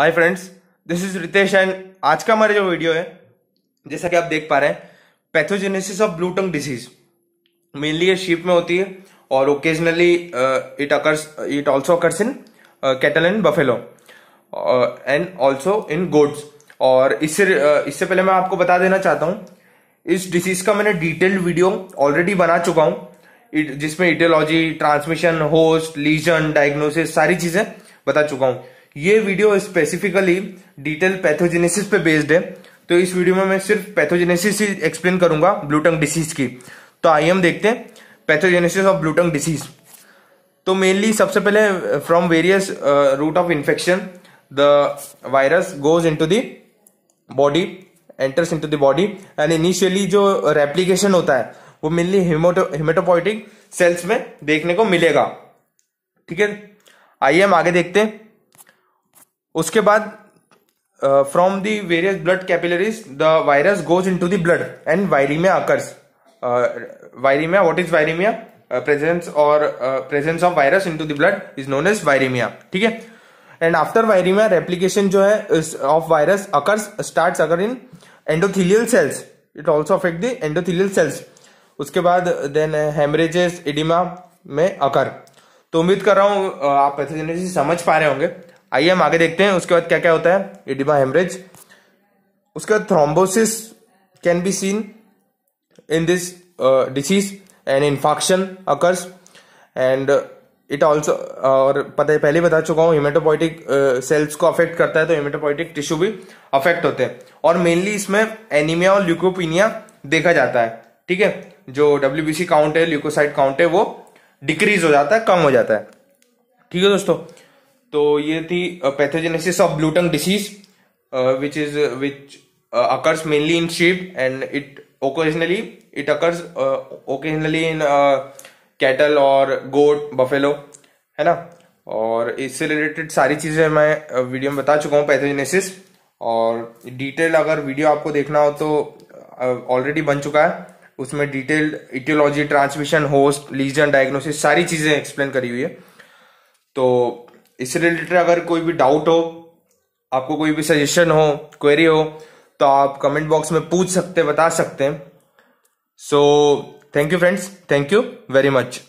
hi friends this is Ritesh and आज का हमारा जो वीडियो है जैसा कि आप देख पा रहे हैं pathogenesis of blue tongue disease mainly ये शीप में होती है और occasionally it occurs it also occurs in cattle and buffalo and also in goats और इससे uh, इससे पहले मैं आपको बता देना चाहता हूँ इस डिसीज का मैंने डिटेल्ड वीडियो ऑलरेडी बना चुका हूँ जिसमें aetiology transmission host lesion diagnosis सारी चीजें बता चुका हूँ ये वीडियो स्पेसिफिकली डिटेल पैथोजेनेसिस पे बेस्ड है तो इस वीडियो में मैं सिर्फ पैथोजेनेसिस ही एक्सप्लेन करूंगा ब्लूटंग डिसीज की तो आइए हम देखते हैं पैथोजेनेसिस ऑफ ब्लूटंग डिसीज तो मेनली सबसे पहले from various root of infection the virus goes in to दॉडी enters in to दॉडी and initially जो रेप्लीकेशन होता है वो मेनली हिमेटोपोइटिक सेल्स में देखने को मिलेगा ठीक है आइए हम आगे देखते हैं उसके बाद from the various blood capillaries the virus goes into the blood and viraemia occurs viraemia what is viraemia presence और presence of virus into the blood is known as viraemia ठीक है and after वायरीमिया replication जो है of virus occurs start अगर in endothelial cells it also affect the endothelial cells उसके बाद then haemorrhages oedema में अकर तो उम्मीद कर रहा हूं uh, आप पैथोजेनेसिस समझ पा रहे होंगे आइए हम आगे देखते हैं उसके बाद क्या क्या होता है इडिमा हेमरेज उसके बाद thrombosis can be seen in this disease and infarction occurs and it also और पता है पहले बता चुका हूँ हिमेटोपोइटिक सेल्स uh, को अफेक्ट करता है तो हिमेटोपोइटिक टिश्यू भी अफेक्ट होते हैं और मेनली इसमें एनीमिया और ल्यूकोपीनिया देखा जाता है ठीक है जो डब्ल्यू काउंट है ल्यूकोसाइट काउंट है वो डिक्रीज हो जाता है कम हो जाता है ठीक है दोस्तों तो ये थी pathogenesis of blue disease which is which occurs mainly in sheep and it occasionally it occurs occasionally in cattle और गोट बफेलो है ना और इससे रिलेटेड सारी चीज़ें मैं वीडियो uh, में बता चुका हूँ पैथोजेनेसिस और डिटेल अगर वीडियो आपको देखना हो तो ऑलरेडी uh, बन चुका है उसमें detail aetiology transmission host lesion diagnosis सारी चीज़ें एक्सप्लेन करी हुई है तो इससे रिलेटेड अगर कोई भी डाउट हो आपको कोई भी सजेशन हो क्वेरी हो तो आप कमेंट बॉक्स में पूछ सकते बता सकते हैं so thank you friends thank you very much